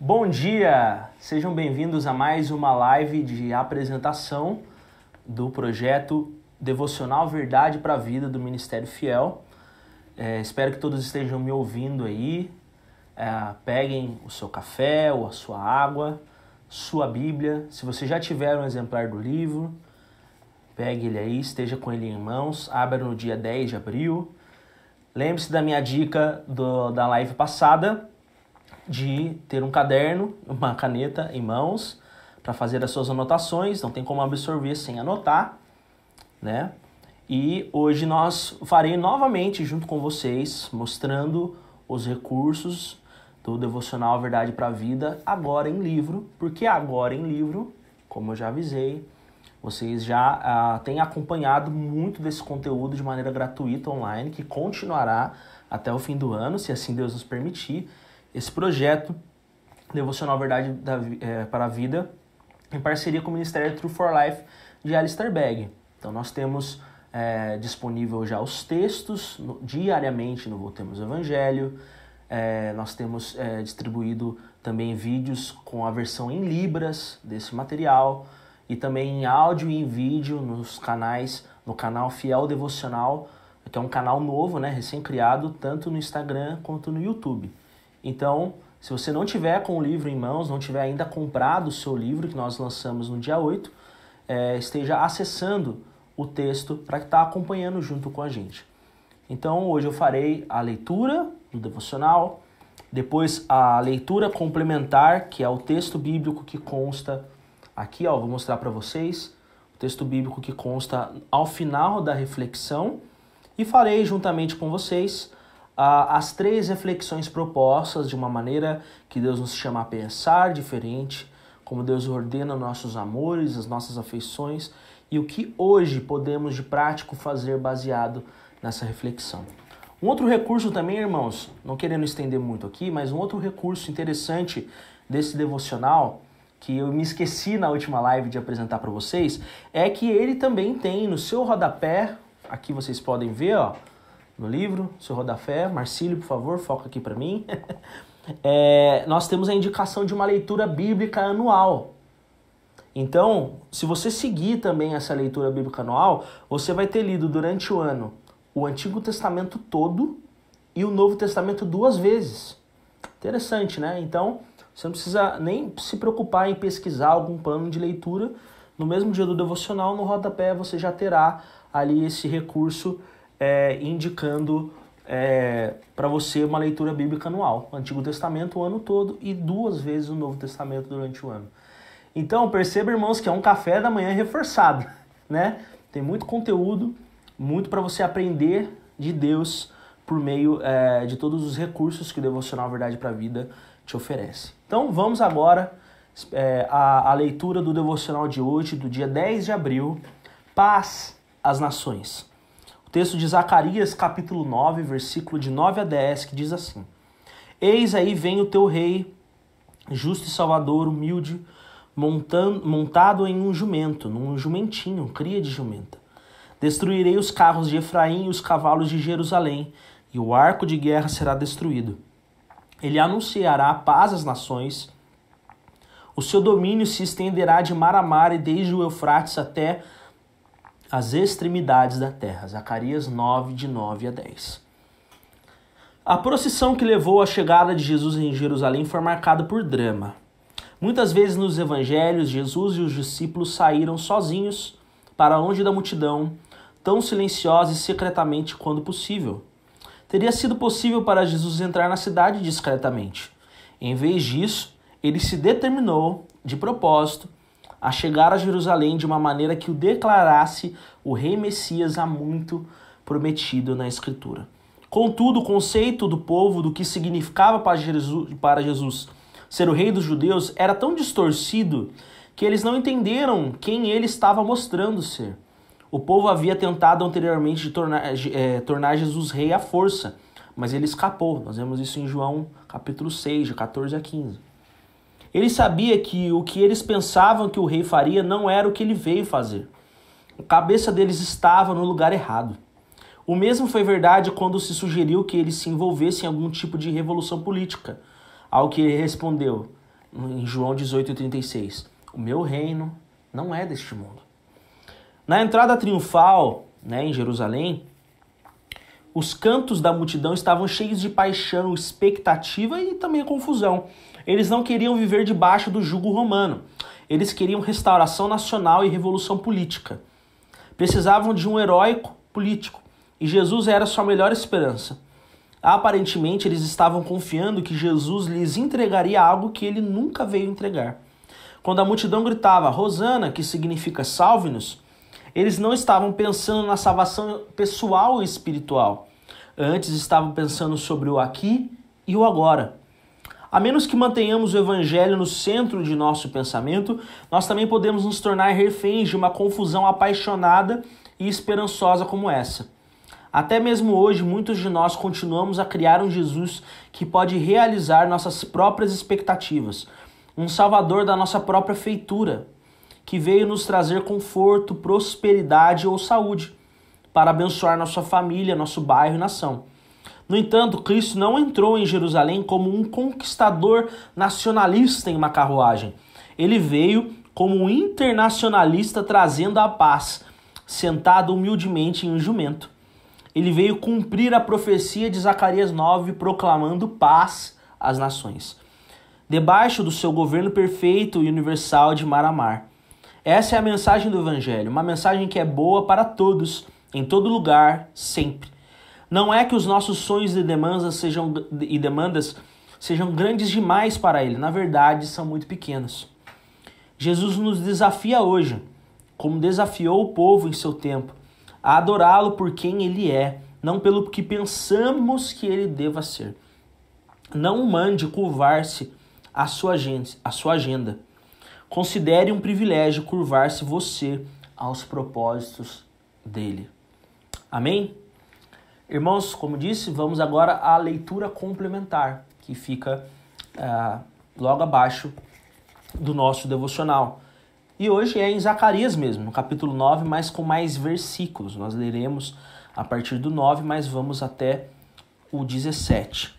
Bom dia! Sejam bem-vindos a mais uma live de apresentação do projeto Devocional Verdade para a Vida do Ministério Fiel. É, espero que todos estejam me ouvindo aí. É, peguem o seu café ou a sua água, sua Bíblia. Se você já tiver um exemplar do livro, pegue ele aí, esteja com ele em mãos. Abra no dia 10 de abril. Lembre-se da minha dica do, da live passada de ter um caderno, uma caneta em mãos para fazer as suas anotações, não tem como absorver sem anotar, né? E hoje nós farei novamente junto com vocês, mostrando os recursos do devocional Verdade para a Vida agora em livro, porque agora em livro, como eu já avisei, vocês já ah, têm acompanhado muito desse conteúdo de maneira gratuita online, que continuará até o fim do ano, se assim Deus nos permitir esse projeto Devocional Verdade da, é, para a Vida em parceria com o Ministério True for Life de Alistair Begg. Então nós temos é, disponível já os textos no, diariamente no Voltemos ao Evangelho, é, nós temos é, distribuído também vídeos com a versão em libras desse material e também em áudio e em vídeo nos canais, no canal Fiel Devocional, que é um canal novo, né, recém-criado, tanto no Instagram quanto no YouTube. Então, se você não tiver com o livro em mãos, não tiver ainda comprado o seu livro que nós lançamos no dia 8, é, esteja acessando o texto para estar tá acompanhando junto com a gente. Então, hoje eu farei a leitura do devocional, depois a leitura complementar, que é o texto bíblico que consta aqui, ó, vou mostrar para vocês, o texto bíblico que consta ao final da reflexão, e farei juntamente com vocês as três reflexões propostas de uma maneira que Deus nos chama a pensar diferente, como Deus ordena nossos amores, as nossas afeições e o que hoje podemos de prático fazer baseado nessa reflexão. Um outro recurso também, irmãos, não querendo estender muito aqui, mas um outro recurso interessante desse devocional que eu me esqueci na última live de apresentar para vocês é que ele também tem no seu rodapé, aqui vocês podem ver, ó, no livro, seu Rodafé. Marcílio, por favor, foca aqui para mim. é, nós temos a indicação de uma leitura bíblica anual. Então, se você seguir também essa leitura bíblica anual, você vai ter lido durante o ano o Antigo Testamento todo e o Novo Testamento duas vezes. Interessante, né? Então, você não precisa nem se preocupar em pesquisar algum plano de leitura. No mesmo dia do devocional, no rodapé, você já terá ali esse recurso é, indicando é, para você uma leitura bíblica anual. Antigo Testamento o ano todo e duas vezes o Novo Testamento durante o ano. Então, perceba, irmãos, que é um café da manhã reforçado, né? Tem muito conteúdo, muito para você aprender de Deus por meio é, de todos os recursos que o Devocional Verdade para a Vida te oferece. Então, vamos agora é, à, à leitura do Devocional de hoje, do dia 10 de abril, Paz às Nações. O texto de Zacarias, capítulo 9, versículo de 9 a 10, que diz assim: Eis aí vem o teu rei, justo e salvador, humilde, montando, montado em um jumento, num jumentinho, cria de jumenta. Destruirei os carros de Efraim e os cavalos de Jerusalém, e o arco de guerra será destruído. Ele anunciará paz às nações. O seu domínio se estenderá de mar a mar e desde o Eufrates até as extremidades da terra. Zacarias 9, de 9 a 10. A procissão que levou à chegada de Jesus em Jerusalém foi marcada por drama. Muitas vezes nos evangelhos, Jesus e os discípulos saíram sozinhos para longe da multidão, tão silenciosa e secretamente quando possível. Teria sido possível para Jesus entrar na cidade discretamente. Em vez disso, ele se determinou, de propósito, a chegar a Jerusalém de uma maneira que o declarasse o rei Messias há muito prometido na Escritura. Contudo, o conceito do povo do que significava para Jesus ser o rei dos judeus era tão distorcido que eles não entenderam quem ele estava mostrando ser. O povo havia tentado anteriormente de tornar, é, tornar Jesus rei à força, mas ele escapou. Nós vemos isso em João capítulo 6, de 14 a 15. Ele sabia que o que eles pensavam que o rei faria não era o que ele veio fazer. A cabeça deles estava no lugar errado. O mesmo foi verdade quando se sugeriu que ele se envolvesse em algum tipo de revolução política, ao que ele respondeu em João 18,36: O meu reino não é deste mundo. Na entrada triunfal né, em Jerusalém, os cantos da multidão estavam cheios de paixão, expectativa e também confusão. Eles não queriam viver debaixo do jugo romano. Eles queriam restauração nacional e revolução política. Precisavam de um heróico político, e Jesus era sua melhor esperança. Aparentemente, eles estavam confiando que Jesus lhes entregaria algo que ele nunca veio entregar. Quando a multidão gritava Rosana, que significa salve-nos, eles não estavam pensando na salvação pessoal e espiritual. Antes estavam pensando sobre o aqui e o agora. A menos que mantenhamos o Evangelho no centro de nosso pensamento, nós também podemos nos tornar reféns de uma confusão apaixonada e esperançosa como essa. Até mesmo hoje, muitos de nós continuamos a criar um Jesus que pode realizar nossas próprias expectativas, um Salvador da nossa própria feitura, que veio nos trazer conforto, prosperidade ou saúde, para abençoar nossa família, nosso bairro e nação. No entanto, Cristo não entrou em Jerusalém como um conquistador nacionalista em uma carruagem. Ele veio como um internacionalista trazendo a paz, sentado humildemente em um jumento. Ele veio cumprir a profecia de Zacarias 9, proclamando paz às nações, debaixo do seu governo perfeito e universal de mar a mar. Essa é a mensagem do Evangelho, uma mensagem que é boa para todos, em todo lugar, sempre. Não é que os nossos sonhos e demandas sejam, e demandas sejam grandes demais para Ele, na verdade, são muito pequenos. Jesus nos desafia hoje, como desafiou o povo em seu tempo, a adorá-lo por quem Ele é, não pelo que pensamos que Ele deva ser. Não mande curvar-se a sua agenda. Considere um privilégio curvar-se você aos propósitos dele. Amém? Irmãos, como disse, vamos agora à leitura complementar, que fica é, logo abaixo do nosso devocional. E hoje é em Zacarias mesmo, no capítulo 9, mas com mais versículos. Nós leremos a partir do 9, mas vamos até o 17.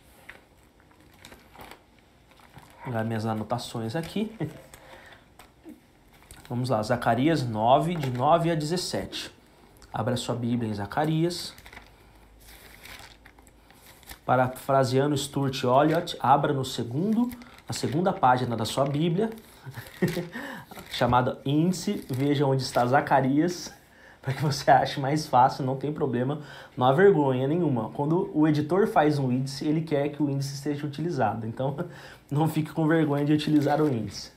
Vou minhas anotações aqui. Vamos lá, Zacarias 9, de 9 a 17. Abra sua Bíblia em Zacarias Parafraseando Stuart Olliott, abra no segundo, a segunda página da sua Bíblia, chamada Índice, veja onde está Zacarias, para que você ache mais fácil, não tem problema, não há vergonha nenhuma. Quando o editor faz um índice, ele quer que o índice seja utilizado, então não fique com vergonha de utilizar o índice.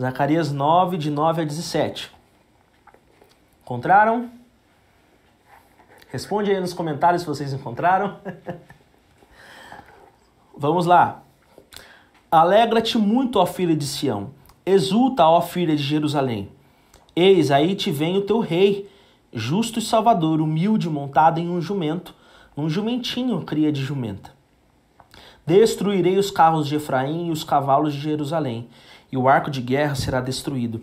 Zacarias 9, de 9 a 17. Encontraram? Responde aí nos comentários se vocês encontraram. Vamos lá. Alegra-te muito, ó filha de Sião. Exulta, ó filha de Jerusalém. Eis aí te vem o teu rei, justo e salvador, humilde, montado em um jumento, num jumentinho, cria de jumenta. Destruirei os carros de Efraim e os cavalos de Jerusalém, e o arco de guerra será destruído.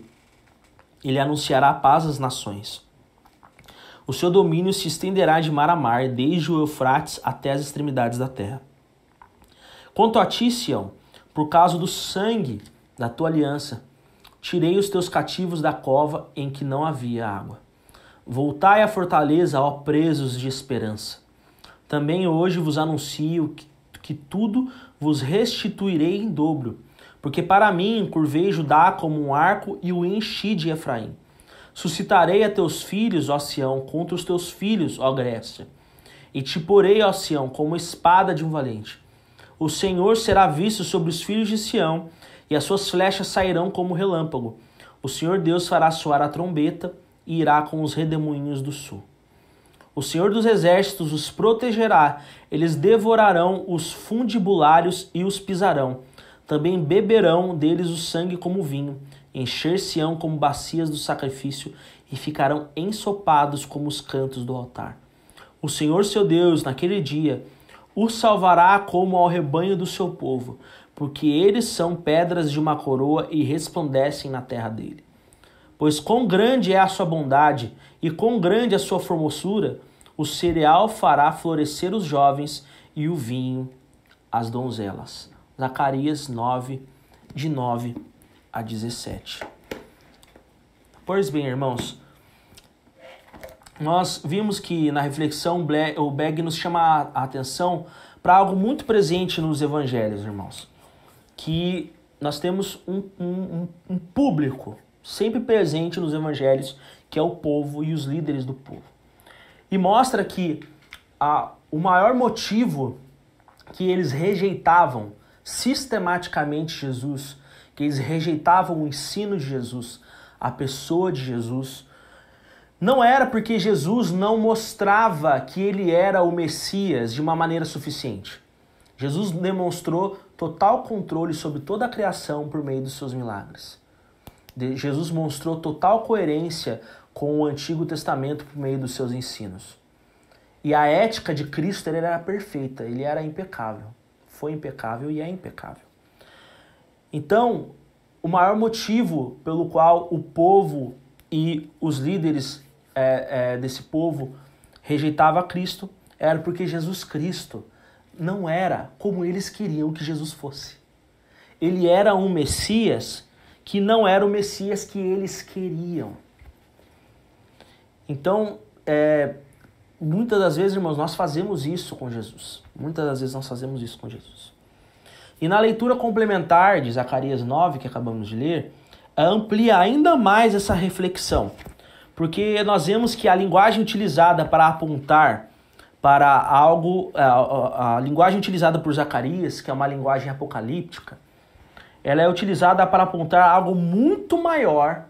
Ele anunciará paz às nações. O seu domínio se estenderá de mar a mar, desde o Eufrates até as extremidades da terra. Quanto a ti, Sião, por causa do sangue da tua aliança, tirei os teus cativos da cova em que não havia água. Voltai à fortaleza, ó presos de esperança. Também hoje vos anuncio que, que tudo vos restituirei em dobro, porque para mim curvei Judá como um arco e o enchi de Efraim. Suscitarei a teus filhos, ó Sião, contra os teus filhos, ó Grécia, e te porei, ó Sião, como espada de um valente. O Senhor será visto sobre os filhos de Sião, e as suas flechas sairão como relâmpago. O Senhor Deus fará soar a trombeta e irá com os redemoinhos do sul. O Senhor dos exércitos os protegerá, eles devorarão os fundibulários e os pisarão. Também beberão deles o sangue como vinho, encher-se-ão como bacias do sacrifício e ficarão ensopados como os cantos do altar. O Senhor seu Deus, naquele dia, o salvará como ao rebanho do seu povo, porque eles são pedras de uma coroa e resplandecem na terra dele. Pois quão grande é a sua bondade e quão grande a sua formosura, o cereal fará florescer os jovens e o vinho as donzelas. Zacarias 9, de 9 a 17. Pois bem, irmãos, nós vimos que na reflexão o Beg nos chama a atenção para algo muito presente nos evangelhos, irmãos. Que nós temos um, um, um público sempre presente nos evangelhos, que é o povo e os líderes do povo. E mostra que a, o maior motivo que eles rejeitavam sistematicamente Jesus que eles rejeitavam o ensino de Jesus, a pessoa de Jesus, não era porque Jesus não mostrava que ele era o Messias de uma maneira suficiente. Jesus demonstrou total controle sobre toda a criação por meio dos seus milagres. Jesus mostrou total coerência com o Antigo Testamento por meio dos seus ensinos. E a ética de Cristo era perfeita, ele era impecável. Foi impecável e é impecável. Então, o maior motivo pelo qual o povo e os líderes é, é, desse povo rejeitava Cristo era porque Jesus Cristo não era como eles queriam que Jesus fosse. Ele era um Messias que não era o Messias que eles queriam. Então, é, muitas das vezes, irmãos, nós fazemos isso com Jesus. Muitas das vezes nós fazemos isso com Jesus. E na leitura complementar de Zacarias 9, que acabamos de ler, amplia ainda mais essa reflexão, porque nós vemos que a linguagem utilizada para apontar para algo, a, a, a linguagem utilizada por Zacarias, que é uma linguagem apocalíptica, ela é utilizada para apontar algo muito maior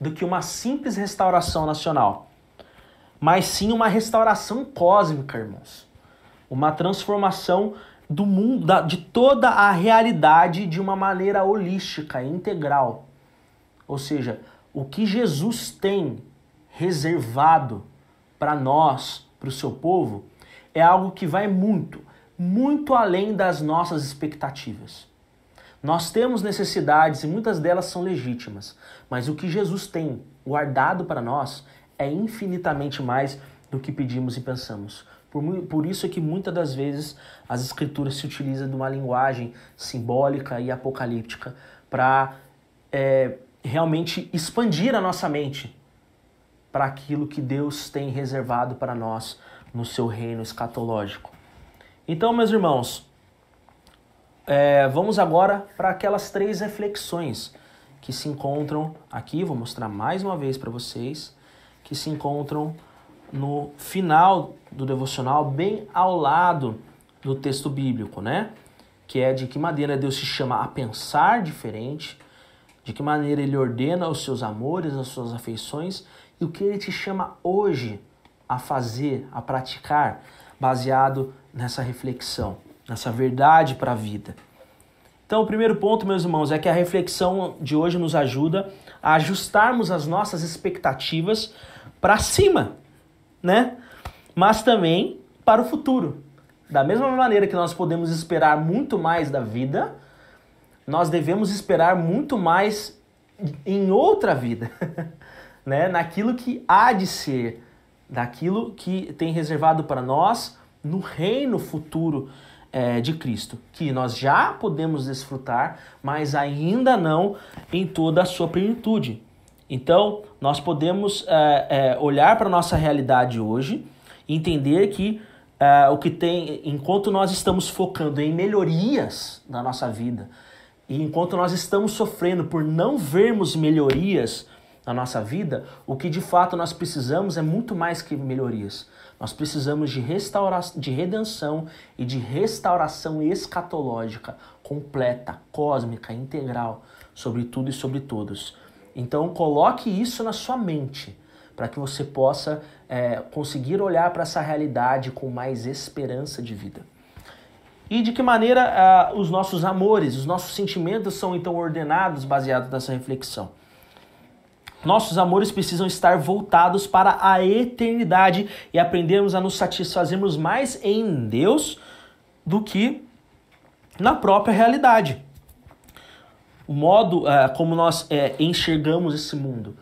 do que uma simples restauração nacional, mas sim uma restauração cósmica, irmãos. Uma transformação do mundo, da, de toda a realidade de uma maneira holística, integral. Ou seja, o que Jesus tem reservado para nós, para o seu povo, é algo que vai muito, muito além das nossas expectativas. Nós temos necessidades e muitas delas são legítimas, mas o que Jesus tem guardado para nós é infinitamente mais do que pedimos e pensamos. Por, por isso é que muitas das vezes as escrituras se utilizam de uma linguagem simbólica e apocalíptica para é, realmente expandir a nossa mente para aquilo que Deus tem reservado para nós no seu reino escatológico. Então, meus irmãos, é, vamos agora para aquelas três reflexões que se encontram aqui. Vou mostrar mais uma vez para vocês que se encontram no final do devocional, bem ao lado do texto bíblico, né? Que é de que maneira Deus se chama a pensar diferente, de que maneira Ele ordena os seus amores, as suas afeições e o que Ele te chama hoje a fazer, a praticar, baseado nessa reflexão, nessa verdade para a vida. Então, o primeiro ponto, meus irmãos, é que a reflexão de hoje nos ajuda a ajustarmos as nossas expectativas para cima, né? Mas também para o futuro. Da mesma maneira que nós podemos esperar muito mais da vida, nós devemos esperar muito mais em outra vida, né? Naquilo que há de ser, daquilo que tem reservado para nós no reino futuro é, de Cristo, que nós já podemos desfrutar, mas ainda não em toda a sua plenitude. Então, nós podemos é, é, olhar para a nossa realidade hoje e entender que é, o que tem, enquanto nós estamos focando em melhorias na nossa vida, e enquanto nós estamos sofrendo por não vermos melhorias na nossa vida, o que de fato nós precisamos é muito mais que melhorias. Nós precisamos de, restaura de redenção e de restauração escatológica completa, cósmica, integral, sobre tudo e sobre todos. Então coloque isso na sua mente para que você possa é, conseguir olhar para essa realidade com mais esperança de vida. E de que maneira uh, os nossos amores, os nossos sentimentos são então ordenados baseados nessa reflexão? Nossos amores precisam estar voltados para a eternidade e aprendermos a nos satisfazermos mais em Deus do que na própria realidade o modo uh, como nós uh, enxergamos esse mundo.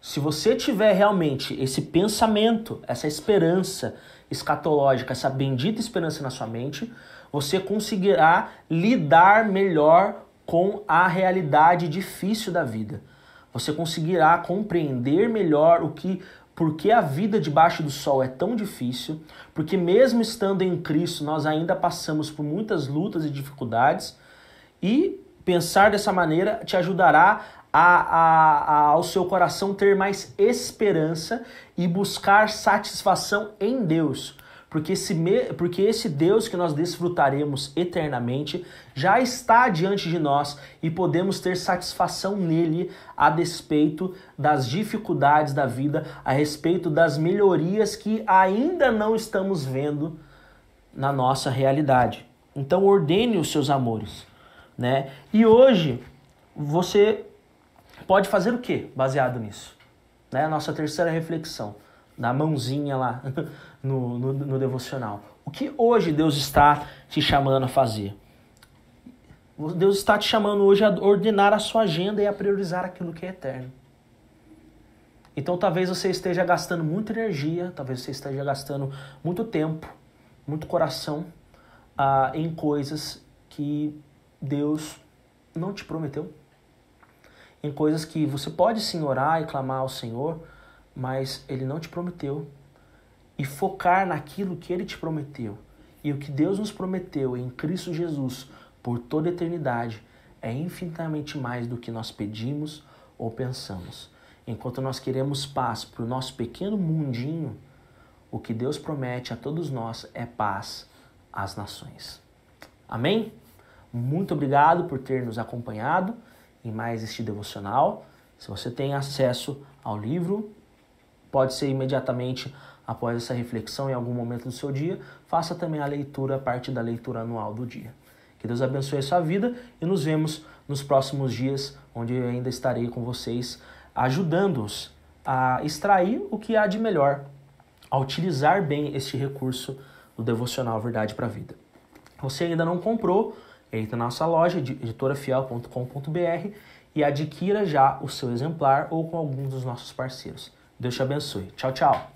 Se você tiver realmente esse pensamento, essa esperança escatológica, essa bendita esperança na sua mente, você conseguirá lidar melhor com a realidade difícil da vida. Você conseguirá compreender melhor o que que a vida debaixo do sol é tão difícil, porque mesmo estando em Cristo, nós ainda passamos por muitas lutas e dificuldades e Pensar dessa maneira te ajudará a, a, a, ao seu coração ter mais esperança e buscar satisfação em Deus. Porque esse, porque esse Deus que nós desfrutaremos eternamente já está diante de nós e podemos ter satisfação nele a despeito das dificuldades da vida, a respeito das melhorias que ainda não estamos vendo na nossa realidade. Então, ordene os seus amores né? E hoje você pode fazer o que baseado nisso? Né? A nossa terceira reflexão, na mãozinha lá no, no, no devocional. O que hoje Deus está te chamando a fazer? Deus está te chamando hoje a ordenar a sua agenda e a priorizar aquilo que é eterno. Então talvez você esteja gastando muita energia, talvez você esteja gastando muito tempo, muito coração ah, em coisas que Deus não te prometeu. Em coisas que você pode sim orar e clamar ao Senhor, mas Ele não te prometeu. E focar naquilo que Ele te prometeu. E o que Deus nos prometeu em Cristo Jesus por toda a eternidade é infinitamente mais do que nós pedimos ou pensamos. Enquanto nós queremos paz para o nosso pequeno mundinho, o que Deus promete a todos nós é paz às nações. Amém? Muito obrigado por ter nos acompanhado em mais este devocional. Se você tem acesso ao livro, pode ser imediatamente após essa reflexão em algum momento do seu dia, faça também a leitura, a parte da leitura anual do dia. Que Deus abençoe a sua vida e nos vemos nos próximos dias, onde eu ainda estarei com vocês, ajudando-os a extrair o que há de melhor, a utilizar bem este recurso do Devocional Verdade para a Vida. Você ainda não comprou? Entre na nossa loja, editorafiel.com.br e adquira já o seu exemplar ou com algum dos nossos parceiros. Deus te abençoe. Tchau, tchau.